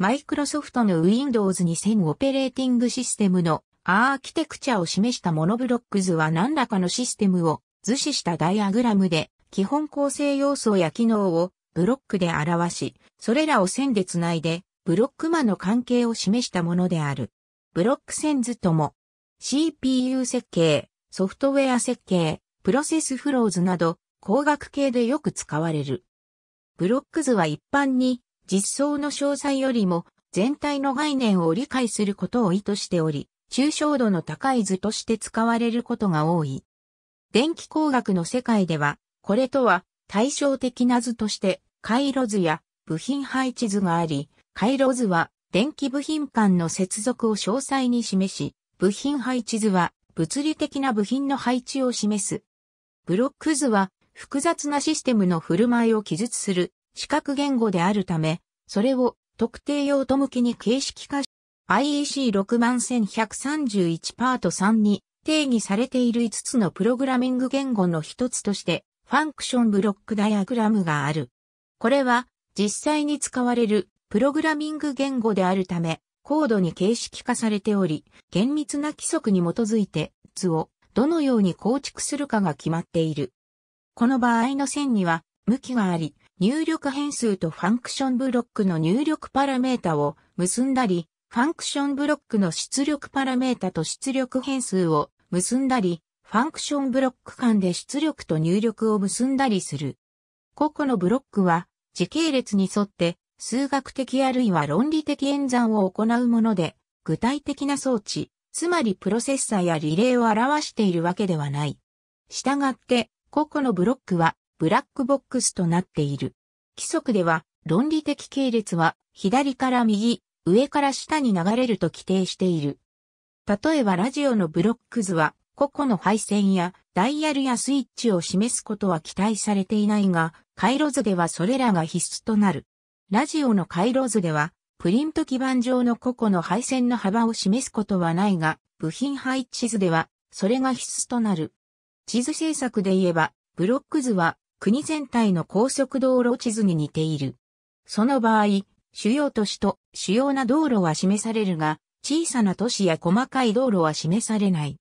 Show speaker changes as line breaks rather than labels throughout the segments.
マイクロソフトの Windows 2000オペレーティングシステムのアーキテクチャを示したモノブロック図は何らかのシステムを図示したダイアグラムで基本構成要素や機能をブロックで表し、それらを線でつないでブロック間の関係を示したものである。ブロック線図とも CPU 設計、ソフトウェア設計、プロセスフローズなど工学系でよく使われる。ブロック図は一般に実装の詳細よりも全体の概念を理解することを意図しており、抽象度の高い図として使われることが多い。電気工学の世界では、これとは対照的な図として回路図や部品配置図があり、回路図は電気部品間の接続を詳細に示し、部品配置図は物理的な部品の配置を示す。ブロック図は複雑なシステムの振る舞いを記述する視覚言語であるため、それを特定用途向きに形式化し、IEC61131 パート3に定義されている5つのプログラミング言語の一つとして、ファンクションブロックダイアグラムがある。これは実際に使われるプログラミング言語であるため、高度に形式化されており、厳密な規則に基づいて図をどのように構築するかが決まっている。この場合の線には向きがあり、入力変数とファンクションブロックの入力パラメータを結んだり、ファンクションブロックの出力パラメータと出力変数を結んだり、ファンクションブロック間で出力と入力を結んだりする。個々のブロックは時系列に沿って数学的あるいは論理的演算を行うもので、具体的な装置、つまりプロセッサやリレーを表しているわけではない。したがって、個々のブロックはブラックボックスとなっている。規則では、論理的系列は、左から右、上から下に流れると規定している。例えばラジオのブロック図は、個々の配線やダイヤルやスイッチを示すことは期待されていないが、回路図ではそれらが必須となる。ラジオの回路図では、プリント基板上の個々の配線の幅を示すことはないが、部品配置図では、それが必須となる。地図制作で言えば、ブロック図は国全体の高速道路地図に似ている。その場合、主要都市と主要な道路は示されるが、小さな都市や細かい道路は示されない。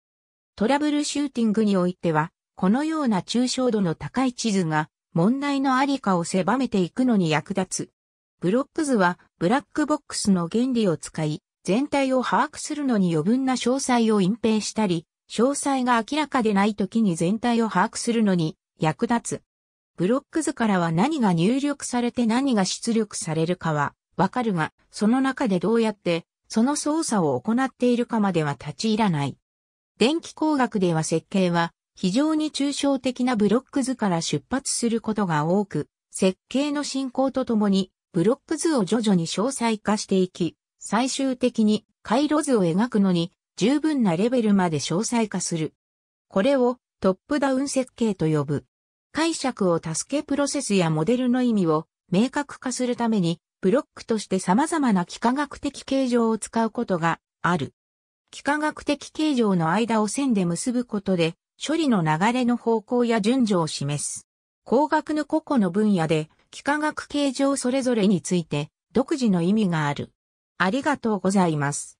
トラブルシューティングにおいては、このような抽象度の高い地図が問題のありかを狭めていくのに役立つ。ブロック図はブラックボックスの原理を使い、全体を把握するのに余分な詳細を隠蔽したり、詳細が明らかでない時に全体を把握するのに役立つ。ブロック図からは何が入力されて何が出力されるかはわかるが、その中でどうやってその操作を行っているかまでは立ち入らない。電気工学では設計は非常に抽象的なブロック図から出発することが多く、設計の進行とともにブロック図を徐々に詳細化していき、最終的に回路図を描くのに十分なレベルまで詳細化する。これをトップダウン設計と呼ぶ。解釈を助けプロセスやモデルの意味を明確化するために、ブロックとして様々な幾何学的形状を使うことがある。幾何学的形状の間を線で結ぶことで、処理の流れの方向や順序を示す。工学の個々の分野で、幾何学形状それぞれについて、独自の意味がある。ありがとうございます。